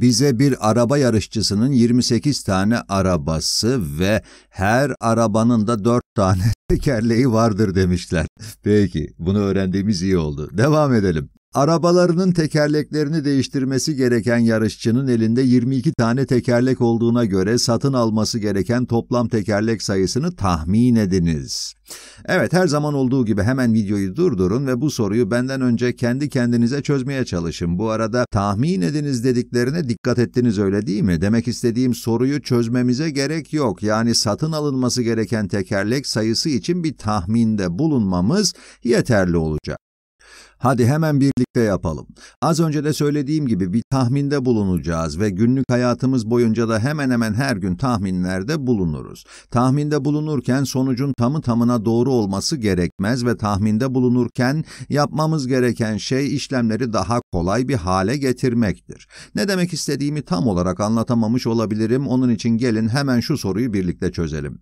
bize bir araba yarışçısının 28 tane arabası ve her arabanın da 4 tane tekerleği vardır demişler. Peki, bunu öğrendiğimiz iyi oldu. Devam edelim. Arabalarının tekerleklerini değiştirmesi gereken yarışçının elinde 22 tane tekerlek olduğuna göre satın alması gereken toplam tekerlek sayısını tahmin ediniz. Evet her zaman olduğu gibi hemen videoyu durdurun ve bu soruyu benden önce kendi kendinize çözmeye çalışın. Bu arada tahmin ediniz dediklerine dikkat ettiniz öyle değil mi? Demek istediğim soruyu çözmemize gerek yok. Yani satın alınması gereken tekerlek sayısı için bir tahminde bulunmamız yeterli olacak. Hadi hemen birlikte yapalım. Az önce de söylediğim gibi bir tahminde bulunacağız ve günlük hayatımız boyunca da hemen hemen her gün tahminlerde bulunuruz. Tahminde bulunurken sonucun tamı tamına doğru olması gerekmez ve tahminde bulunurken yapmamız gereken şey işlemleri daha kolay bir hale getirmektir. Ne demek istediğimi tam olarak anlatamamış olabilirim. Onun için gelin hemen şu soruyu birlikte çözelim.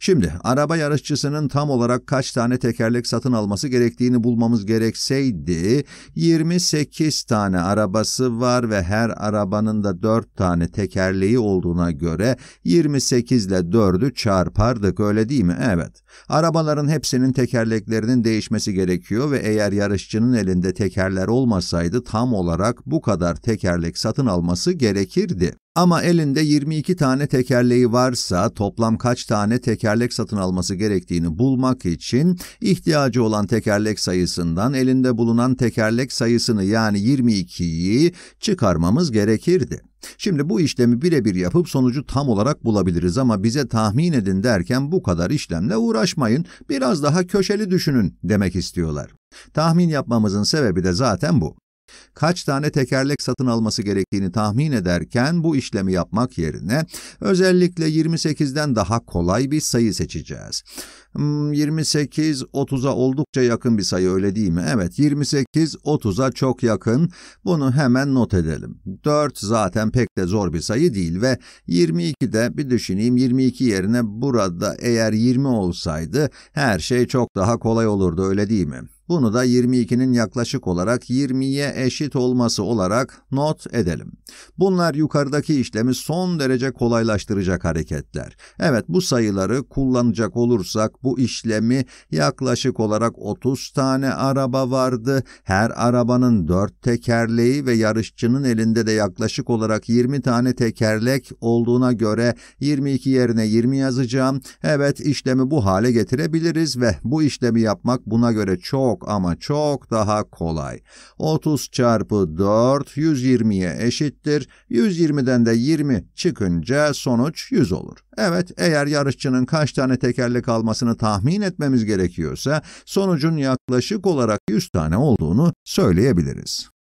Şimdi araba yarışçısının tam olarak kaç tane tekerlek satın alması gerektiğini bulmamız gerekseydi ciddi. 28 tane arabası var ve her arabanın da 4 tane tekerleği olduğuna göre 28 ile 4'ü çarpardık öyle değil mi? Evet. Arabaların hepsinin tekerleklerinin değişmesi gerekiyor ve eğer yarışçının elinde tekerler olmasaydı tam olarak bu kadar tekerlek satın alması gerekirdi. Ama elinde 22 tane tekerleği varsa toplam kaç tane tekerlek satın alması gerektiğini bulmak için ihtiyacı olan tekerlek sayısından elinde bulunan tekerlek sayısını yani 22'yi çıkarmamız gerekirdi. Şimdi bu işlemi birebir yapıp sonucu tam olarak bulabiliriz ama bize tahmin edin derken bu kadar işlemle uğraşmayın, biraz daha köşeli düşünün demek istiyorlar. Tahmin yapmamızın sebebi de zaten bu kaç tane tekerlek satın alması gerektiğini tahmin ederken bu işlemi yapmak yerine özellikle 28'den daha kolay bir sayı seçeceğiz. 28 hmm, 30'a oldukça yakın bir sayı öyle değil mi? Evet 28 30'a çok yakın. Bunu hemen not edelim. 4 zaten pek de zor bir sayı değil ve 22'de bir düşüneyim 22 yerine burada eğer 20 olsaydı her şey çok daha kolay olurdu öyle değil mi? Bunu da 22'nin yaklaşık olarak 20'ye eşit olması olarak not edelim. Bunlar yukarıdaki işlemi son derece kolaylaştıracak hareketler. Evet bu sayıları kullanacak olursak bu işlemi yaklaşık olarak 30 tane araba vardı. Her arabanın 4 tekerleği ve yarışçının elinde de yaklaşık olarak 20 tane tekerlek olduğuna göre 22 yerine 20 yazacağım. Evet işlemi bu hale getirebiliriz ve bu işlemi yapmak buna göre çok çok ama çok daha kolay. 30 çarpı 4 120'ye eşittir. 120'den de 20 çıkınca sonuç 100 olur. Evet, eğer yarışçının kaç tane tekerlek almasını tahmin etmemiz gerekiyorsa sonucun yaklaşık olarak 100 tane olduğunu söyleyebiliriz.